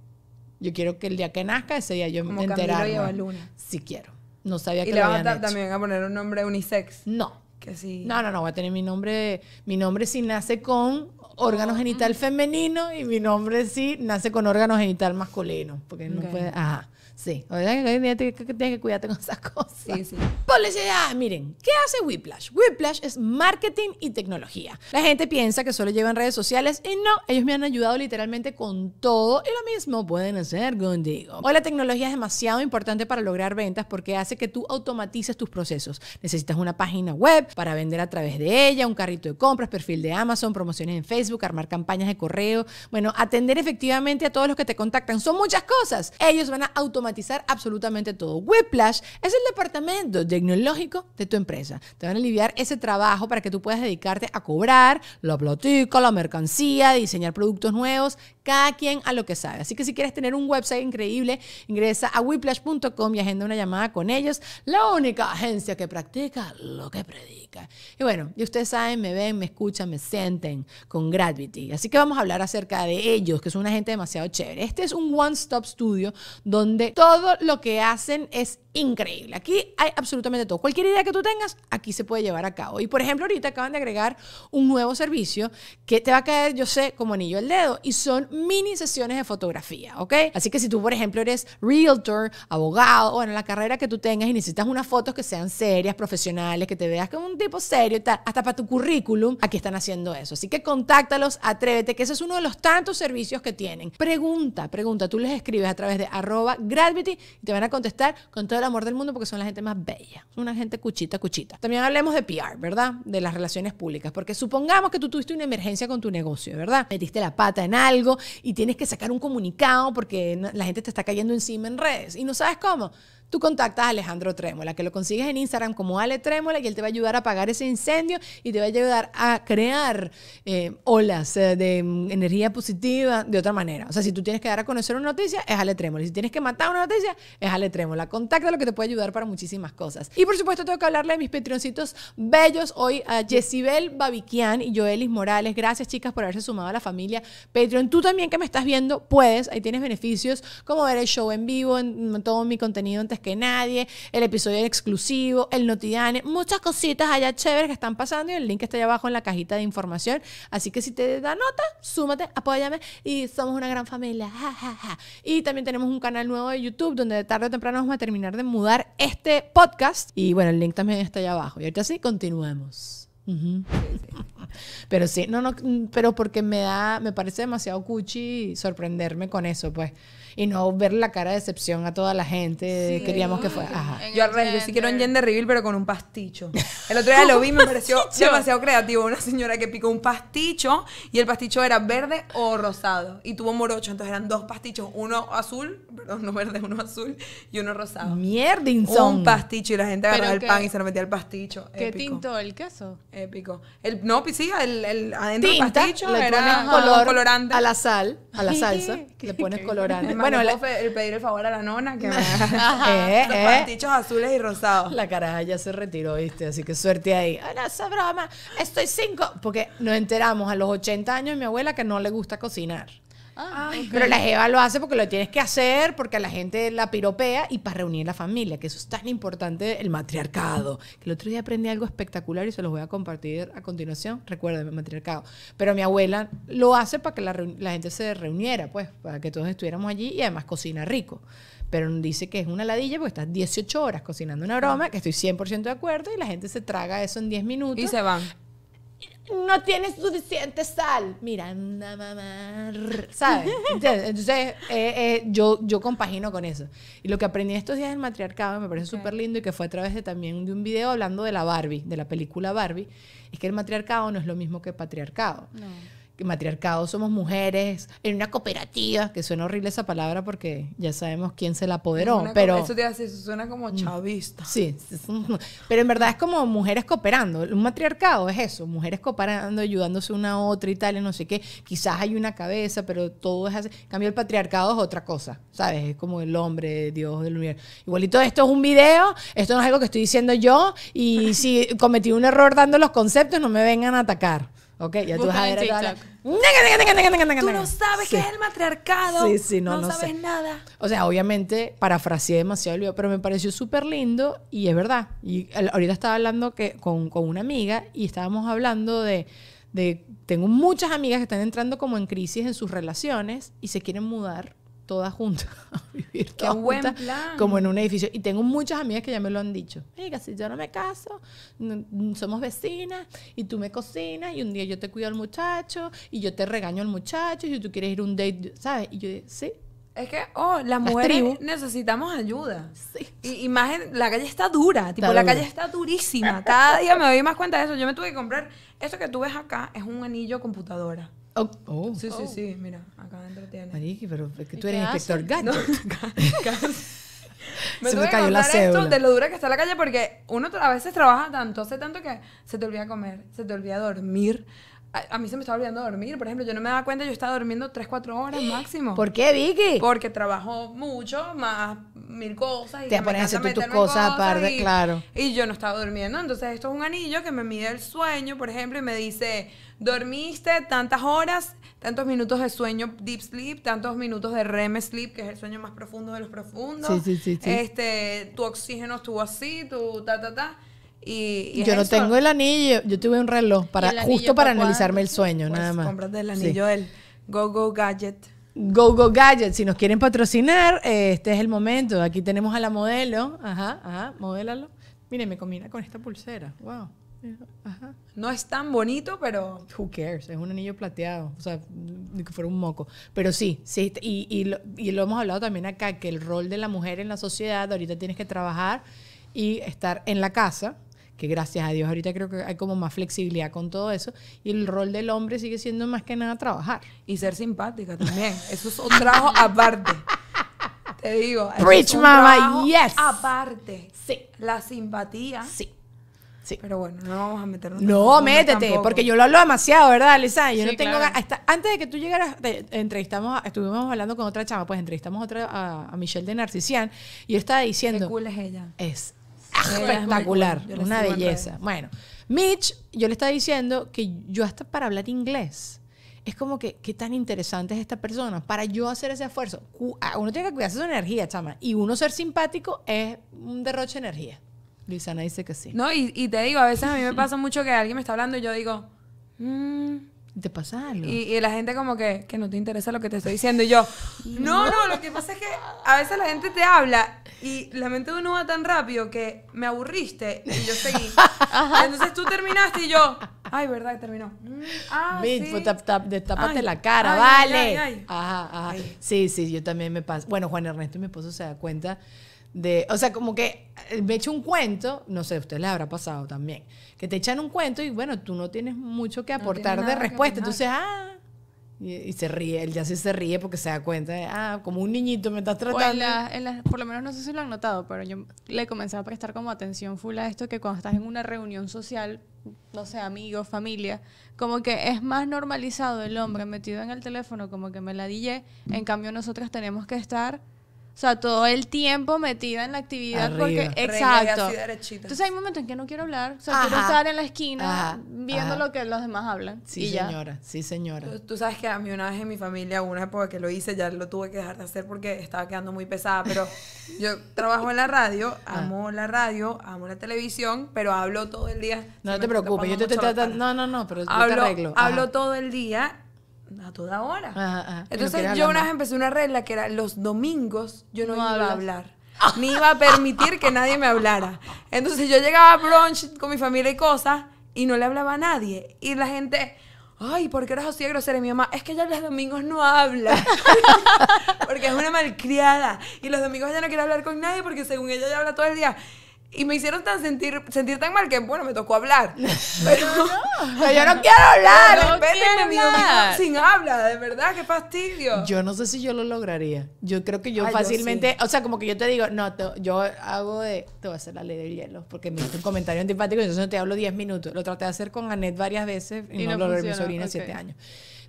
Yo quiero que el día que nazca, ese día yo Como me luna. Si quiero. No sabía que le lo a también a poner un nombre unisex? No. Que sí. No, no, no, voy a tener mi nombre, mi nombre sí nace con órgano oh, genital mm. femenino y mi nombre sí nace con órgano genital masculino, porque no puede, ajá. Sí, o sea, que día tienes que, que cuidarte con esas cosas. Sí, sí. Publicidad, miren, ¿qué hace Whiplash? Whiplash es marketing y tecnología. La gente piensa que solo llevan redes sociales y no, ellos me han ayudado literalmente con todo y lo mismo pueden hacer contigo. Hoy la tecnología es demasiado importante para lograr ventas porque hace que tú automatices tus procesos. Necesitas una página web para vender a través de ella, un carrito de compras, perfil de Amazon, promociones en Facebook, armar campañas de correo, bueno, atender efectivamente a todos los que te contactan. Son muchas cosas. Ellos van a automatizar automatizar absolutamente todo. Whiplash es el departamento tecnológico de tu empresa. Te van a aliviar ese trabajo para que tú puedas dedicarte a cobrar la platica, la mercancía, diseñar productos nuevos, cada quien a lo que sabe. Así que si quieres tener un website increíble, ingresa a whiplash.com y agenda una llamada con ellos, la única agencia que practica lo que predica. Y bueno, y ustedes saben, me ven, me escuchan, me sienten con Gravity. Así que vamos a hablar acerca de ellos, que son una gente demasiado chévere. Este es un one-stop studio donde todo lo que hacen es increíble. Aquí hay absolutamente todo. Cualquier idea que tú tengas, aquí se puede llevar a cabo. Y por ejemplo, ahorita acaban de agregar un nuevo servicio que te va a caer, yo sé, como anillo al dedo y son mini sesiones de fotografía, ¿ok? Así que si tú, por ejemplo, eres realtor, abogado, o bueno, la carrera que tú tengas y necesitas unas fotos que sean serias, profesionales, que te veas como un tipo serio y tal, hasta para tu currículum, aquí están haciendo eso. Así que contáctalos, atrévete, que ese es uno de los tantos servicios que tienen. Pregunta, pregunta, tú les escribes a través de arroba gravity y te van a contestar con todo el amor del mundo porque son la gente más bella, una gente cuchita, cuchita. También hablemos de PR, ¿verdad? De las relaciones públicas, porque supongamos que tú tuviste una emergencia con tu negocio, ¿verdad? Metiste la pata en algo, y tienes que sacar un comunicado porque la gente te está cayendo encima en redes y no sabes cómo tú contactas a Alejandro Trémola, que lo consigues en Instagram como Ale Trémola y él te va a ayudar a pagar ese incendio y te va a ayudar a crear eh, olas eh, de mm, energía positiva de otra manera. O sea, si tú tienes que dar a conocer una noticia, es Ale Trémola. Si tienes que matar una noticia, es Ale Trémola. lo que te puede ayudar para muchísimas cosas. Y por supuesto, tengo que hablarle de mis petrioncitos bellos hoy a Jessibel Babiquian y Joelis Morales. Gracias, chicas, por haberse sumado a la familia Patreon. Tú también que me estás viendo, puedes. Ahí tienes beneficios como ver el show en vivo, en todo mi contenido antes que nadie, el episodio exclusivo, el Notidane, muchas cositas allá chéveres que están pasando y el link está allá abajo en la cajita de información. Así que si te da nota, súmate, apóyame y somos una gran familia. Y también tenemos un canal nuevo de YouTube donde de tarde o temprano vamos a terminar de mudar este podcast. Y bueno, el link también está allá abajo. Y ahorita sí, continuemos. Pero sí, no, no, pero porque me da, me parece demasiado cuchi sorprenderme con eso, pues y no ver la cara de decepción a toda la gente. Queríamos que fuera. Yo al revés, sí quiero un gender reveal, pero con un pasticho. El otro día lo vi, me pareció demasiado creativo. Una señora que picó un pasticho y el pasticho era verde o rosado y tuvo morocho. Entonces eran dos pastichos, uno azul, perdón, no verde, uno azul y uno rosado. Mierda, insón. Un pasticho y la gente agarraba el pan y se lo metía al pasticho. ¿Qué tinto? ¿El queso? Épico. El, no, pues sí, el, el adentro del pasticho era colorante. A la sal, a la salsa, le pones colorante bueno, le pedir el favor a la nona que me eh, los eh. pantichos azules y rosados. La caraja ya se retiró, ¿viste? Así que suerte ahí. Ahora esa broma, estoy cinco. Porque nos enteramos a los 80 años de mi abuela que no le gusta cocinar. Pero la Eva lo hace porque lo tienes que hacer, porque la gente la piropea y para reunir la familia, que eso es tan importante, el matriarcado. Que el otro día aprendí algo espectacular y se los voy a compartir a continuación. el matriarcado. Pero mi abuela lo hace para que la, gente se reuniera, pues, para que todos estuviéramos allí y además cocina rico pero dice que es una ladilla porque estás 18 horas cocinando una broma, que estoy 100% de acuerdo, y la gente se traga eso en 10 minutos. Y se van no tiene suficiente sal. Miranda, mamá. ¿Sabes? Entonces, eh, eh, yo, yo compagino con eso. Y lo que aprendí estos días del matriarcado me parece súper lindo y que fue a través de también de un video hablando de la Barbie, de la película Barbie, es que el matriarcado no es lo mismo que patriarcado. No matriarcado somos mujeres, en una cooperativa, que suena horrible esa palabra porque ya sabemos quién se la apoderó, pero... Eso te hace, suena como mm. chavista. Sí, pero en verdad es como mujeres cooperando. Un matriarcado es eso, mujeres cooperando, ayudándose una a otra y tal, y no sé qué. Quizás hay una cabeza, pero todo es así. En cambio, el patriarcado es otra cosa, ¿sabes? Es como el hombre, Dios del universo. Igualito esto es un video, esto no es algo que estoy diciendo yo, y si cometí un error dando los conceptos, no me vengan a atacar. Ok, ya tú vas a ver Tú no sabes que es el matriarcado. Sí, sí, no, no, sabes nada. O sea, obviamente parafraseé demasiado el video, pero me pareció súper lindo y es verdad. Y ahorita estaba hablando que, con, una amiga y estábamos hablando de, de... Tengo muchas amigas que están entrando como en crisis en sus relaciones y se quieren mudar todas juntas como en un edificio. Y tengo muchas amigas que ya me lo han dicho. Mira, si yo no me caso, somos vecinas y tú me cocinas y un día yo te cuido al muchacho y yo te regaño al muchacho y tú quieres ir a un date, ¿sabes? Y yo dije, sí. Es que, oh, las, mujeres necesitamos ayuda. Sí. Y, más la calle está dura, tipo, la calle está durísima. Cada día me doy más cuenta de eso. Yo me tuve que comprar, eso que tú ves acá es un anillo computadora. Oh. oh. Sí, sí, oh. sí, mira, acá adentro tiene. Mariki, pero es que tú eres inspector gato. me se me cayó la esto de lo dura que está la calle porque uno a veces trabaja tanto, hace tanto que se te olvida comer, se te olvida dormir, a, mí se me estaba olvidando dormir, por ejemplo, yo no me daba cuenta, yo estaba durmiendo 3, 4 horas máximo. ¿Por qué, Vicky? Porque trabajo mucho, más mil cosas. Y Te pones a tus cosas, aparte, claro. Y yo no estaba durmiendo, entonces esto es un anillo que me mide el sueño, por ejemplo, y me dice, dormiste tantas horas, tantos minutos de sueño deep sleep, tantos minutos de REM sleep, que es el sueño más profundo de los profundos. Sí, sí, sí. Este, tu oxígeno estuvo así, tu ta, ta, ta. Y, yo no tengo el anillo, yo tuve un reloj para justo para analizarme el sueño, pues, nada más. Cómprate el anillo del Go Go Gadget. Go Gadget, si nos quieren patrocinar, eh, este es el momento. Aquí tenemos a la modelo. Ajá, ajá, modélalo. Mire, me combina con esta pulsera. Wow. Ajá. No es tan bonito, pero. Who cares? Es un anillo plateado. O sea, que fuera un moco. Pero sí, sí. Y, y lo hemos hablado también acá, que el rol de la mujer en la sociedad, ahorita tienes que trabajar y estar en la casa que gracias a Dios ahorita creo que hay como más flexibilidad con todo eso, y el rol del hombre sigue siendo más que nada trabajar. Y ser simpática también, eso es un trabajo aparte. Te digo, Preach, es aparte. Sí. La simpatía. Sí. Sí. Pero bueno, no vamos a meternos. No, métete, porque yo lo hablo demasiado, ¿verdad, Alisa? Yo no tengo Antes de que tú llegaras, entrevistamos, estuvimos hablando con otra chava, pues entrevistamos otra, a, Michelle de Narcisian, y yo estaba diciendo. ¿Qué es ella? Es espectacular, una belleza. Bueno, Mitch, yo le estaba diciendo que yo hasta para hablar inglés es como que, qué tan interesante es esta persona. Para yo hacer ese esfuerzo, uno tiene que cuidarse su energía, chama. Y uno ser simpático es un derroche de energía. Luisana dice que sí. No, y, y te digo, a veces a mí me pasa mucho que alguien me está hablando y yo digo, mm, te Y, la gente como que, no te interesa lo que te estoy diciendo. Y yo, no, no, lo que pasa es que a veces la gente te habla y la mente de uno va tan rápido que me aburriste y yo seguí. Entonces tú terminaste y yo, ay, verdad, terminó. Mm, ah, pues, tap, la cara, vale. ajá, ajá. Sí, sí, yo también me paso Bueno, Juan Ernesto, mi esposo, se da cuenta de, o sea, como que eh, me echo un cuento, no sé, usted le habrá pasado también, que te echan un cuento y bueno, tú no tienes mucho que aportar de respuesta, entonces, ah, y, se ríe, él ya se ríe porque se da cuenta de, ah, como un niñito me estás tratando. por lo menos no sé si lo han notado, pero yo le comencé a prestar como atención full a esto, que cuando estás en una reunión social, no sé, amigos, familia, como que es más normalizado el hombre metido en el teléfono, como que me la dije, en cambio nosotras tenemos que estar o sea, todo el tiempo metida en la actividad porque exacto. Entonces hay momentos en que no quiero hablar, o sea, quiero estar en la esquina viendo lo que los demás hablan. Sí, señora, sí, señora. Tú, sabes que a mí una vez en mi familia, una época que lo hice, ya lo tuve que dejar de hacer porque estaba quedando muy pesada, pero yo trabajo en la radio, ah. amo la radio, amo la televisión, pero hablo todo el día. No, te preocupes, yo te estoy tratando, no, no, no, pero te arreglo. Hablo todo el día a toda hora. Entonces yo una vez empecé una regla que era los domingos yo no, iba a hablar. Ah. Ni iba a permitir que nadie me hablara. Entonces yo llegaba a brunch con mi familia y cosas y no le hablaba a nadie. Y la gente, ay, ¿por qué eres así de grosera? mi mamá, es que ella los domingos no habla. porque es una malcriada. Y los domingos ella no quiere hablar con nadie porque según ella ya habla todo el día. Y me hicieron tan sentir, sentir tan mal que, bueno, me tocó hablar. Pero, yo no quiero hablar. No hablar. sin habla, de verdad, qué fastidio. Yo no sé si yo lo lograría. Yo creo que yo fácilmente, o sea, como que yo te digo, no, yo hago de, te voy a hacer la ley del hielo, porque me un comentario antipático y entonces no te hablo 10 minutos. Lo traté de hacer con Annette varias veces y, no, lo logré. Mi sobrina, 7 años.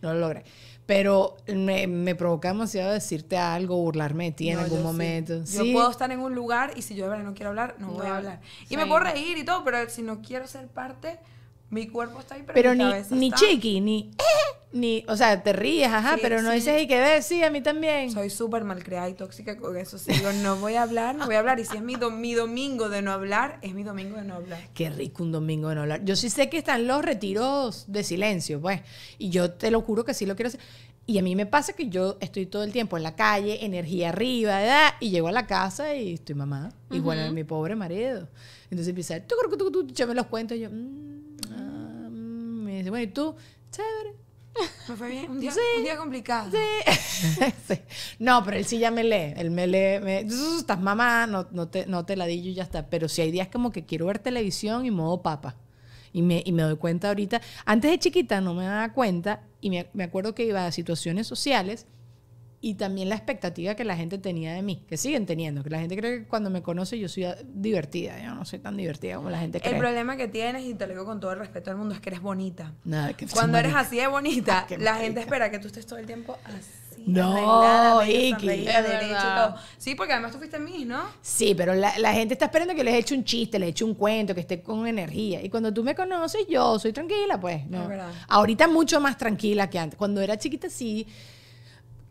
No lo logré. Pero me, me provoca demasiado decirte algo, burlarme de ti en algún momento. Yo puedo estar en un lugar y si yo de verdad no quiero hablar, no, voy a hablar. Y me puedo reír y todo, pero si no quiero ser parte, mi cuerpo está ahí, pero, no ni, ni chiqui, ni o sea, te ríes, ajá, pero no dices y que ves, sí, a mí también. Soy súper malcriada y tóxica con eso. Si yo no voy a hablar, no voy a hablar. Y si es mi, mi domingo de no hablar, es mi domingo de no hablar. Qué rico un domingo de no hablar. Yo sí sé que están los retiros de silencio, pues. Y yo te lo juro que sí lo quiero hacer. Y a mí me pasa que yo estoy todo el tiempo en la calle, energía arriba, y llego a la casa y estoy mamá, Y bueno, igual mi pobre marido. Entonces empieza, tú, tú, tú, tú, los cuento y yo, mm, ah, me mm", dice, bueno, ¿y tú? Chévere me fue bien. Un día, un día complicado. Sí. No, pero él sí ya me lee. Él me lee. estás mamá, no, no, te, no te la di y ya está. Pero si hay días como que quiero ver televisión y modo papa. Y me, y me doy cuenta ahorita. Antes de chiquita no me daba cuenta. Y me, me acuerdo que iba a situaciones sociales y también la expectativa que la gente tenía de mí, que siguen teniendo, que la gente cree que cuando me conoce yo soy divertida, yo no soy tan divertida como la gente cree. El problema que tienes, y te lo digo con todo el respeto al mundo, es que eres bonita. Nada, que cuando eres así de bonita, ah, la gente espera que tú estés todo el tiempo así. No, Iki. Sí, porque además tú fuiste mí, ¿no? Sí, pero la, gente está esperando que les eche un chiste, les eche un cuento, que esté con energía. Y cuando tú me conoces, yo soy tranquila, pues. ¿no? Es verdad. Ahorita mucho más tranquila que antes. Cuando era chiquita, sí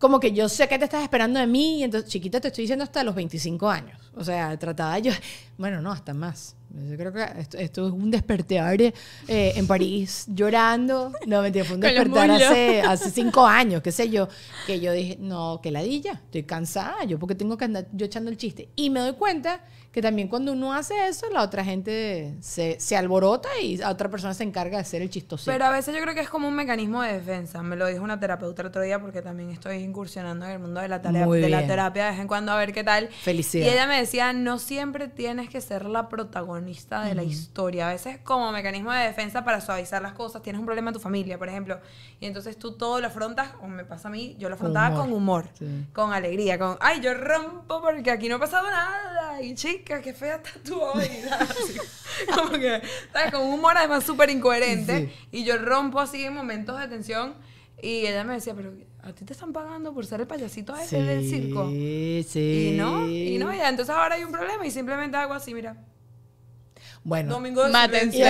como que yo sé que te estás esperando de mí, y entonces, chiquita, te estoy diciendo hasta los 25 años. O sea, trataba yo, bueno, no, hasta más. Yo creo que esto, es un despertar eh, en París llorando. No, mentira, fue un despertar hace, cinco años, qué sé yo. Que yo dije, no, que ladilla, estoy cansada, yo porque tengo que andar yo echando el chiste. Y me doy cuenta que también cuando uno hace eso, la otra gente se, alborota y a otra persona se encarga de ser el chistoso Pero a veces yo creo que es como un mecanismo de defensa. Me lo dijo una terapeuta el otro día porque también estoy incursionando en el mundo de la, de la terapia de vez en cuando a ver qué tal. Y ella me decía, no siempre tienes que ser la protagonista de la historia. A veces como mecanismo de defensa para suavizar las cosas. Tienes un problema en tu familia, por ejemplo. Y entonces tú todo lo afrontas, o me pasa a mí, yo lo afrontaba con humor, con alegría, con, ay, yo rompo porque aquí no ha pasado nada. Y qué fea estás tu hoy. como que, estás Con un humor además súper incoherente. Y yo rompo así en momentos de tensión. Y ella me decía, pero a ti te están pagando por ser el payasito ese del circo. Sí, sí. Y no, y no, ya. Entonces ahora hay un problema y simplemente hago así, mira. Bueno, domingo de silencio.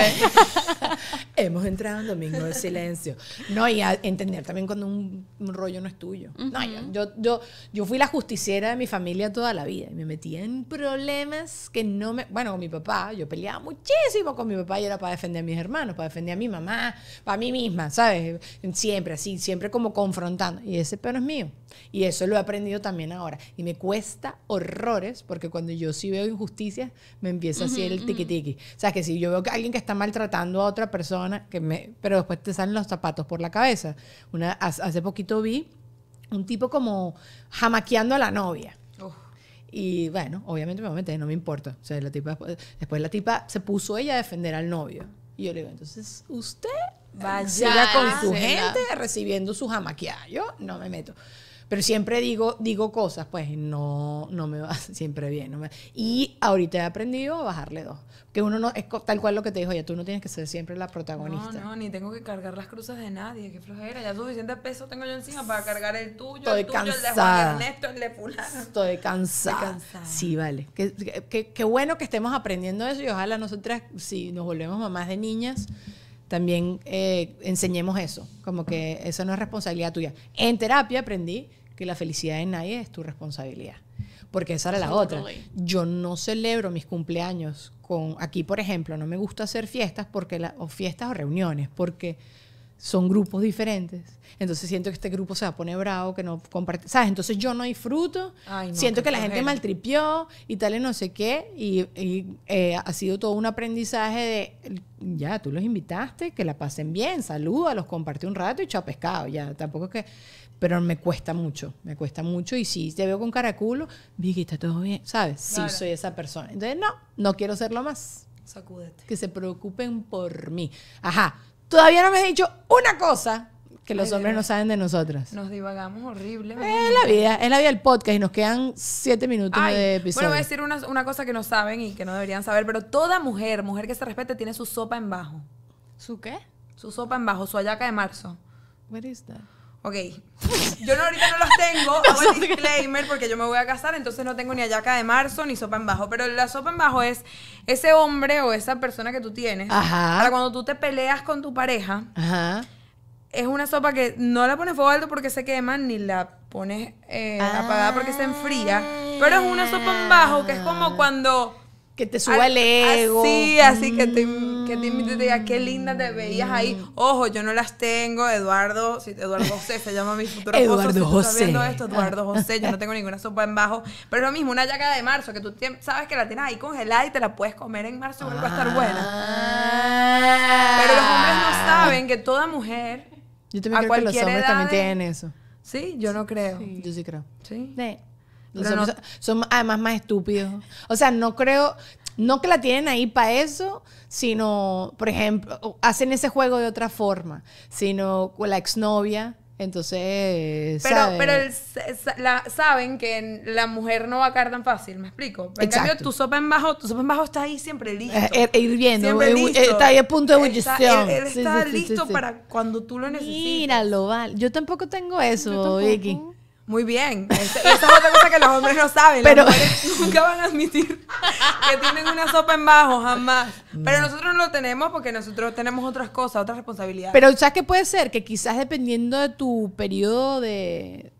Hemos entrado en domingo de silencio. No, y a entender también cuando un, rollo no es tuyo. No, yo, yo, yo fui la justiciera de mi familia toda la vida y me metía en problemas que no me. Bueno, con mi papá, yo peleaba muchísimo con mi papá y era para defender a mis hermanos, para defender a mi mamá, para mí misma, ¿sabes? Siempre así, siempre como confrontando. Y ese pero es mío. Y eso lo he aprendido también ahora. Y me cuesta horrores porque cuando yo sí veo injusticias, me empieza a hacer el tiki-tiki. O sea, que si yo veo que alguien que está maltratando a otra persona, que me, pero después te salen los zapatos por la cabeza. Una, hace poquito vi un tipo como jamaqueando a la novia. Y bueno, obviamente me voy a meter, no me importa. O sea, la tipa, después la tipa se puso ella a defender al novio. Y yo le digo, entonces usted vaya siga con su gente recibiendo su jamaqueada. Yo no me meto. Pero siempre digo, digo cosas, pues no, no me va siempre bien. y ahorita he aprendido a bajarle dos. Que uno no, es tal cual lo que te dijo, ya tú no tienes que ser siempre la protagonista. No, no, ni tengo que cargar las cruzas de nadie, qué flojera. Ya suficiente peso tengo yo encima para cargar el tuyo, el tuyo, el de Juan Ernesto, el de Estoy cansada. Estoy cansada. Sí, vale. Qué, bueno que estemos aprendiendo eso y ojalá nosotras, si nos volvemos mamás de niñas, también eh, enseñemos eso, como que eso no es responsabilidad tuya. En terapia aprendí la felicidad de nadie es tu responsabilidad. Porque esa era la otra. Yo no celebro mis cumpleaños con... Aquí, por ejemplo, no me gusta hacer fiestas porque o fiestas o reuniones porque son grupos diferentes. Entonces siento que este grupo se va a poner bravo, que no comparte, ¿sabes? Entonces yo no disfruto, fruto siento que, la gente maltripió y tal y no sé qué, y, eh, ha sido todo un aprendizaje de, ya, tú los invitaste, que la pasen bien, saluda, los comparte un rato y chao pescado, ya, tampoco es que, pero me cuesta mucho, me cuesta mucho y si te veo con caraculo, que está todo bien, ¿sabes? Sí, soy esa persona. Entonces, no, no quiero serlo más. Sacúdete. Que se preocupen por mí. Ajá Todavía no me has dicho una cosa que los hombres no saben de nosotras. Nos divagamos horriblemente. Es la vida, es la vida del podcast y nos quedan siete minutos de episodio. Bueno, voy a decir una, cosa que no saben y que no deberían saber, pero toda mujer, mujer que se respete, tiene su sopa en bajo. ¿Su qué? Su sopa en bajo, su ayaca de marzo. What is Ok. Yo ahorita no los tengo. hago el disclaimer porque yo me voy a casar, entonces no tengo ni ayaca de marzo ni sopa en bajo. Pero la sopa en bajo es ese hombre o esa persona que tú tienes. Ajá. Para cuando tú te peleas con tu pareja. Ajá. Es una sopa que no la pones fuego alto porque se quema, ni la pones eh, apagada porque se enfría. Pero es una sopa en bajo que es como ah. cuando. Que te sube el ego. Sí, así que te mm que te te diga qué linda te veías ahí. Mm. Ojo, yo no las tengo, Eduardo, Eduardo José se llama mi futuro Eduardo José. Eduardo ah. José, yo no tengo ninguna sopa en bajo. Pero es lo mismo, una llaga de marzo que tú sabes que la tienes ahí congelada y te la puedes comer en marzo, vuelve va a estar buena. Ah. Pero los hombres no saben que toda mujer. Yo también a creo que los hombres también tienen eso. Sí, yo no creo. Yo sí creo. Sí. no, son además más estúpidos. O sea, no creo no que la tienen ahí para eso, sino, por ejemplo, hacen ese juego de otra forma, sino con la exnovia. Entonces, pero, ¿saben? pero la, saben que la mujer no va a caer tan fácil, ¿me explico? En cambio, tu sopa en bajo, tu sopa en bajo está ahí siempre eh, listo. Ir eh, viendo. Eh, hirviendo, está ahí a punto de ebullición. Él, está listo para cuando tú lo necesites. Míralo, Val. Yo tampoco tengo eso, Vicky. Muy bien. Este, esa, es otra cosa que los hombres no saben. Pero, nunca van a admitir que tienen una sopa en bajo, jamás. Mm. Pero nosotros no lo tenemos porque nosotros tenemos otras cosas, otras responsabilidades. Pero ¿sabes qué puede ser? Que quizás dependiendo de tu periodo de,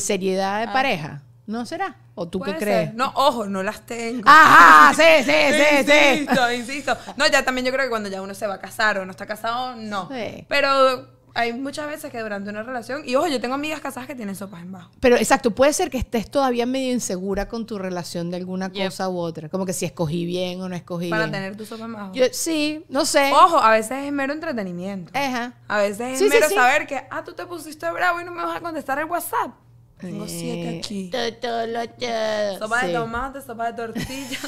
seriedad de ah. pareja, ¿no será? ¿O tú qué crees? No, ojo, no las tengo. Ajá, sí, sí, sí, sí. Insisto, insisto. No, ya también yo creo que cuando ya uno se va a casar o no está casado, no. Sí. Pero hay muchas veces que durante una relación, y ojo, yo tengo amigas casadas que tienen sopas en bajo. Pero exacto, puede ser que estés todavía medio insegura con tu relación de alguna cosa u otra, como que si escogí bien o no escogí Para tener tu sopa en bajo. sí, no sé. Ojo, a veces es mero entretenimiento. Ajá. A veces es mero saber que, ah, tú te pusiste bravo y no me vas a contestar el WhatsApp. Tengo siete eh, aquí. Sopa de tomate, sopa de tortilla.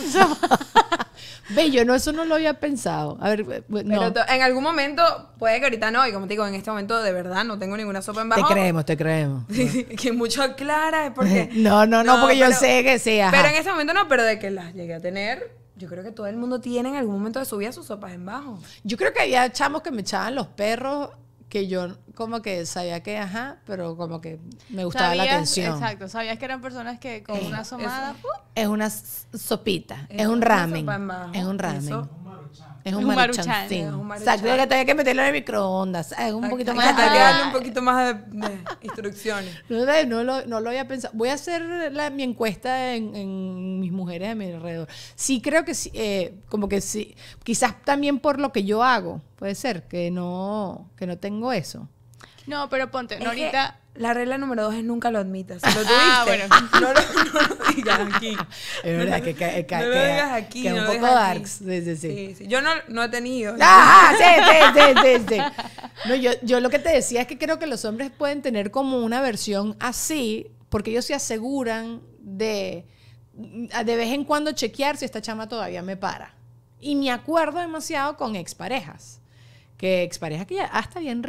Ve, yo no, eso no lo había pensado. A ver, eh, en algún momento, puede que ahorita no, y como te digo, en este momento de verdad no tengo ninguna sopa en bajo. Te creemos, te creemos. que mucho aclara, es porque... no, no, no, porque yo sé que sea. Pero en este momento no, pero de que las llegué a tener... Yo creo que todo el mundo tiene en algún momento de su vida sus sopas en bajo. Yo creo que había chamos que me echaban los perros que yo como que sabía que, ajá, pero como que me gustaba la atención. Exacto, sabías que eran personas que con una somada... Es, ¡uh! una sopita, es, un ramen es un ramen, es un maruchán Es un maruchan. Sí. Exacto, que tenía que meterlo en el microondas. Es un poquito más. un poquito más de, instrucciones. No, no, lo, no, lo, había pensado. Voy a hacer mi encuesta en, mis mujeres a mi alrededor. Sí, creo que sí, eh, como que sí. Quizás también por lo que yo hago. Puede ser que no, que no tengo eso. No, pero ponte, Norita, La regla número dos es nunca lo admitas. Lo ah, tuviste. Ah, bueno. No lo, digas aquí. Es verdad que, que, que no lo un poco darks. yo no, he tenido. Ah, ah, sí, sí, sí, No, yo, yo lo que te decía es que creo que los hombres pueden tener como una versión así, porque ellos se aseguran de de vez en cuando chequear si esta chama todavía me para. Y me acuerdo demasiado con exparejas que expareja que ya hasta habían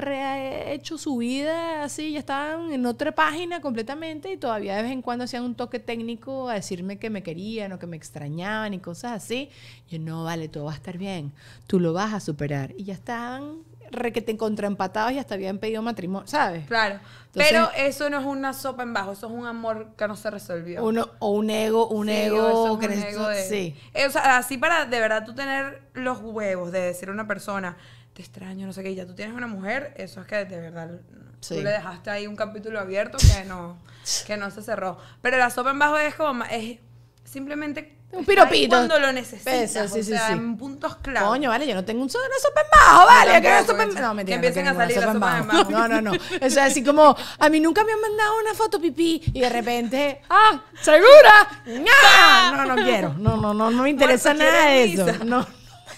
hecho su vida así, ya estaban en otra página completamente y todavía de vez en cuando hacían un toque técnico a decirme que me querían o que me extrañaban y cosas así. Yo no, vale, todo va a estar bien, tú lo vas a superar. Y ya estaban que encontran empatados... y hasta habían pedido matrimonio, ¿sabes? Claro. pero eso no es una sopa en bajo, eso es un amor que no se resolvió. Uno, o un ego, un ego. un ego sí. Eh, o sea, así para de verdad tú tener los huevos de decir a una persona te extraño, no sé qué, y ya tú tienes una mujer, eso es que de verdad sí. tú le dejaste ahí un capítulo abierto que no, que no se cerró. Pero la sopa en bajo es como, es simplemente un piropito. Cuando lo necesitas. sí, o sí, sea, sí. en puntos claros. Coño, vale, yo no tengo un una sopa en bajo, vale. No, que No, empiecen a salir las sopas en bajo. No, no, no. O sea, así como, a mí nunca me han mandado una foto pipí y de repente, ¡ah! ¡Segura! ¡Ah! No, no quiero. No, no, no, no me interesa nada de eso. No.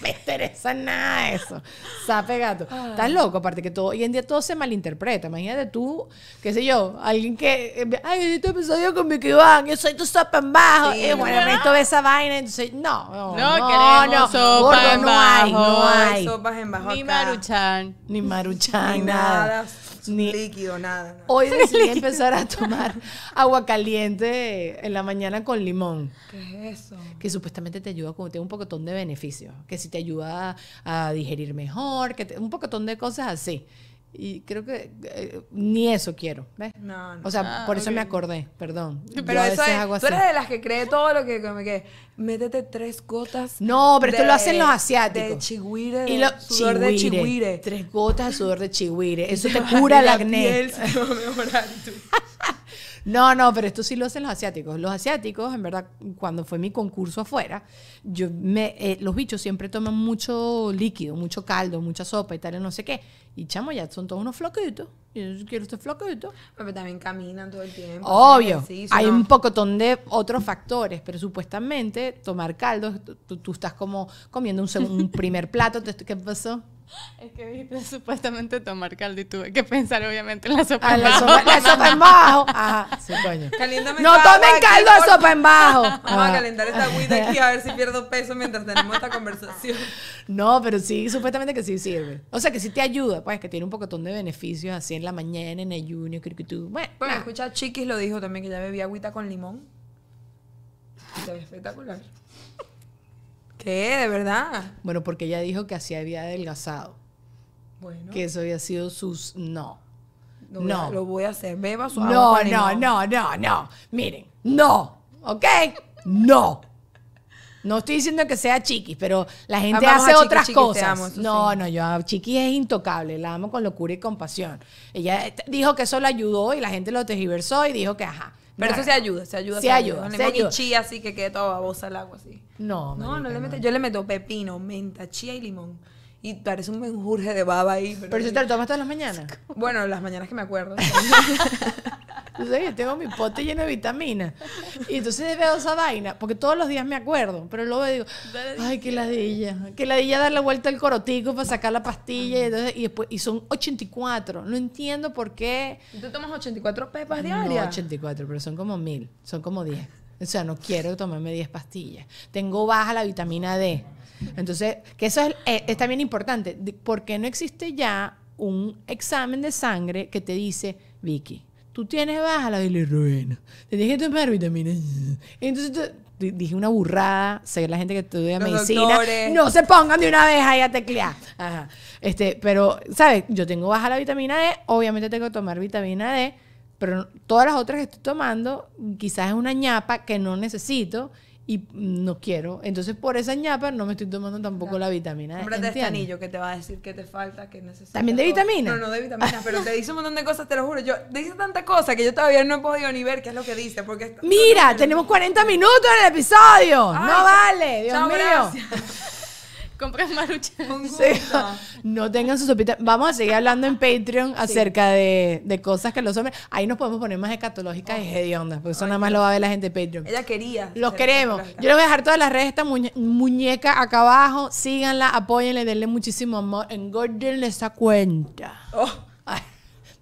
me interesa nada eso. Sape gato. Ah. Estás loco, aparte que todo, hoy en día todo se malinterpreta. Imagínate tú, qué sé yo, alguien que, eh, ay, este episodio con Vicky Van, yo soy tu sopa en bajo. y bueno, me esto ve esa vaina, entonces, no, no, no, no, no. Sopa en no bajo, no hay. Sopas en bajo Ni Maruchan. Ni Maruchan, Ni nada ni líquido, nada. Hoy decidí empezar a tomar agua caliente en la mañana con limón. ¿Qué es eso? Que supuestamente te ayuda, como tiene un poquitón de beneficios, que si te ayuda a digerir mejor, que un poquitón de cosas así. Y creo que eh, ni eso quiero, ¿ves? No, no. O sea, ah, por eso me acordé, perdón. Pero eso es, hago así. tú eres de las que cree todo lo que, me que métete tres gotas. No, pero esto lo hacen los asiáticos. De chihuire, y sudor de chihuire. Tres gotas de sudor de chihuire. Eso te, cura el acné. Piel, mejorar No, no, pero esto sí lo hacen los asiáticos. Los asiáticos, en verdad, cuando fue mi concurso afuera, yo me, eh, los bichos siempre toman mucho líquido, mucho caldo, mucha sopa y tal, no sé qué. Y chamo, ya son todos unos floquitos. Yo quiero este floquito. Pero también caminan todo el tiempo. Obvio. Hay un pocotón de otros factores, pero supuestamente tomar caldo, tú, estás como comiendo un, un primer plato. ¿Qué pasó? Es que supuestamente tomar caldo y tuve que pensar obviamente en la sopa ah, en bajo. La en bajo. Ajá, no tomen caldo de sopa en bajo. Vamos a calentar esta agüita aquí a ver si pierdo peso mientras tenemos esta conversación. No, pero sí, supuestamente que sí sirve. O sea, que sí te ayuda, pues, que tiene un poquitón de beneficios así en la mañana, en el junio, creo que tú. Bueno, escucha, Chiquis lo dijo también que ya bebía agüita con limón. espectacular. ¿Qué? ¿De verdad? Bueno, porque ella dijo que así había adelgazado. Bueno. Que eso había sido sus... No. No. no. lo voy a hacer. Beba su no, pues, no, no, no, no. Miren, no. ¿Ok? No. No estoy diciendo que sea chiquis, pero la gente hace otras cosas. no, no, yo chiqui chiquis es intocable, la amo con locura y compasión. Ella eh, dijo que eso la ayudó y la gente lo tergiversó y dijo que ajá. Pero eso se ayuda, se ayuda. Se ayuda. No le meto chía así que quede toda babosa el agua así. No, no, no le meto. Yo le meto pepino, menta, chía y limón. Y parece un menjurje de baba ahí. Pero, eso te lo tomas todas las mañanas. Bueno, las mañanas que me acuerdo. Entonces, yo tengo mi pote lleno de vitaminas. Y entonces veo esa vaina, porque todos los días me acuerdo, pero luego digo, ay, qué ladilla. Que ladilla dar la vuelta al corotico para sacar la pastilla. Y, después, y son 84. No entiendo por qué. ¿Tú tomas 84 pepas diarias? No, 84, pero son como mil. Son como 10. O sea, no quiero tomarme 10 pastillas. Tengo baja la vitamina D. Entonces, que eso es, eh, también importante. Porque no existe ya un examen de sangre que te dice, Vicky? tú tienes baja la bilirrubina, te tienes que tomar D. Entonces dije una burrada, sé la gente que estudia medicina, no se pongan de una vez ahí a teclear. Este, pero, ¿sabes? Yo tengo baja la vitamina D, obviamente tengo que tomar vitamina D, pero todas las otras que estoy tomando, quizás es una ñapa que no necesito y no quiero. Entonces, por esa ñapa no me estoy tomando tampoco la vitamina. E, de este anillo que te va a decir que te falta, que necesitas. ¿También de vitamina? No, no de vitamina, pero te dice un montón de cosas, te lo juro. Yo dice tanta cosas que yo todavía no he podido ni ver qué es lo que dice. Porque Mira, tenemos 40 minutos en el episodio. no vale, Dios mío. Compren maruchan. No tengan sus sopita. Vamos a seguir hablando en Patreon acerca de, cosas que los hombres. Ahí nos podemos poner más escatológicas y oh. hediondas, porque eso nada más lo va a ver la gente de Patreon. Ella quería. Los queremos. Yo les voy a dejar todas las redes esta muñeca acá abajo. Síganla, apóyenle, denle muchísimo amor. engorden esa cuenta. Oh.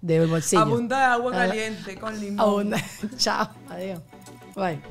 de Abunda de agua ah, caliente con limón. Chao. Adiós. Bye.